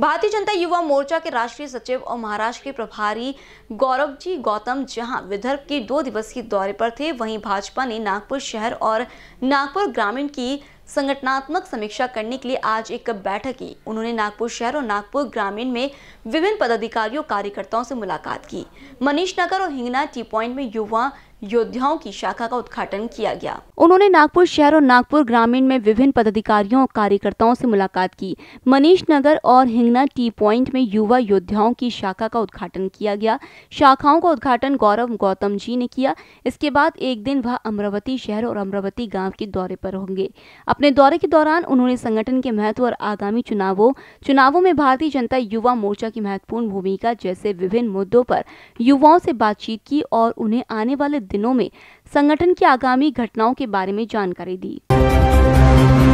भारतीय जनता युवा मोर्चा के राष्ट्रीय सचिव और महाराष्ट्र के प्रभारी गौरव जी गौतम जहां विदर्भ के दो दिवसीय दौरे पर थे वहीं भाजपा ने नागपुर शहर और नागपुर ग्रामीण की संगठनात्मक समीक्षा करने के लिए आज एक बैठक की उन्होंने नागपुर शहर और नागपुर ग्रामीण में विभिन्न पदाधिकारियों कार्यकर्ताओं से मुलाकात की मनीष नगर और हिंगना टी पॉइंट में युवा योद्धाओं की शाखा का उद्घाटन किया गया उन्होंने नागपुर शहर और नागपुर ग्रामीण में विभिन्न पदाधिकारियों और कार्यकर्ताओं से मुलाकात की मनीष नगर और हिंगना टी पॉइंट में युवा योद्धाओं की शाखा का उद्घाटन किया गया शाखाओं का उद्घाटन गौरव गौतम जी ने किया इसके बाद एक दिन वह अमरावती शहर और अमरावती गाँव के दौरे पर होंगे अपने दौरे के दौरान उन्होंने संगठन के महत्व और आगामी चुनावों चुनावों में भारतीय जनता युवा मोर्चा की महत्वपूर्ण भूमिका जैसे विभिन्न मुद्दों पर युवाओं से बातचीत की और उन्हें आने वाले दिनों में संगठन की आगामी घटनाओं के बारे में जानकारी दी